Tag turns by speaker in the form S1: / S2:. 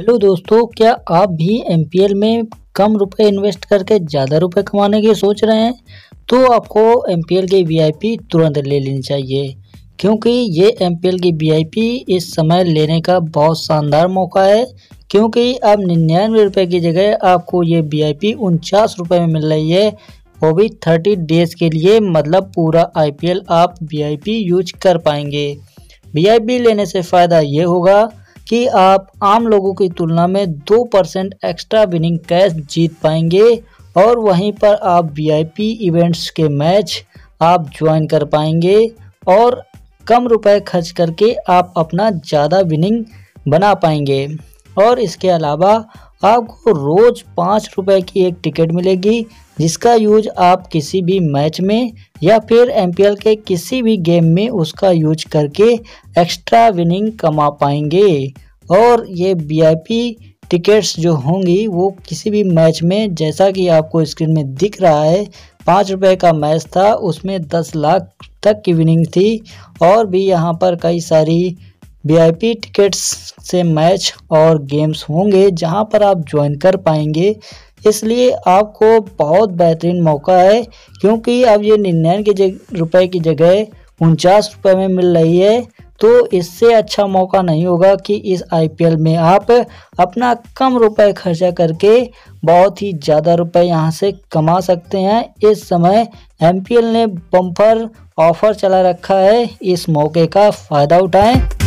S1: hello दोस्तों क्या आप भी एम में कम रुपए इन्वेस्ट करके ज़्यादा रुपए कमाने की सोच रहे हैं तो आपको एम की वी तुरंत ले लेनी चाहिए क्योंकि ये एम की वी इस समय लेने का बहुत शानदार मौका है क्योंकि अब निन्यानवे रुपये की जगह आपको ये वी आई पी उनचास रुपये में मिल रही है वो भी थर्टी डेज़ के लिए मतलब पूरा आई पी एल आप वी आई पी यूज कर पाएंगे वी आई पी लेने से फ़ायदा ये होगा कि आप आम लोगों की तुलना में दो परसेंट एक्स्ट्रा विनिंग कैश जीत पाएंगे और वहीं पर आप वीआईपी इवेंट्स के मैच आप ज्वाइन कर पाएंगे और कम रुपए खर्च करके आप अपना ज़्यादा विनिंग बना पाएंगे और इसके अलावा आपको रोज़ पाँच रुपए की एक टिकट मिलेगी जिसका यूज आप किसी भी मैच में या फिर एम के किसी भी गेम में उसका यूज करके एक्स्ट्रा विनिंग कमा पाएंगे और ये वी टिकट्स जो होंगी वो किसी भी मैच में जैसा कि आपको स्क्रीन में दिख रहा है पाँच रुपये का मैच था उसमें दस लाख तक की विनिंग थी और भी यहाँ पर कई सारी वीआईपी टिकट्स से मैच और गेम्स होंगे जहाँ पर आप ज्वाइन कर पाएंगे इसलिए आपको बहुत बेहतरीन मौका है क्योंकि अब ये निन्यानवे के रुपए की जगह उनचास रुपये में मिल रही है तो इससे अच्छा मौका नहीं होगा कि इस आईपीएल में आप अपना कम रुपए खर्चा करके बहुत ही ज़्यादा रुपए यहां से कमा सकते हैं इस समय एम ने बम्पर ऑफर चला रखा है इस मौके का फ़ायदा उठाएं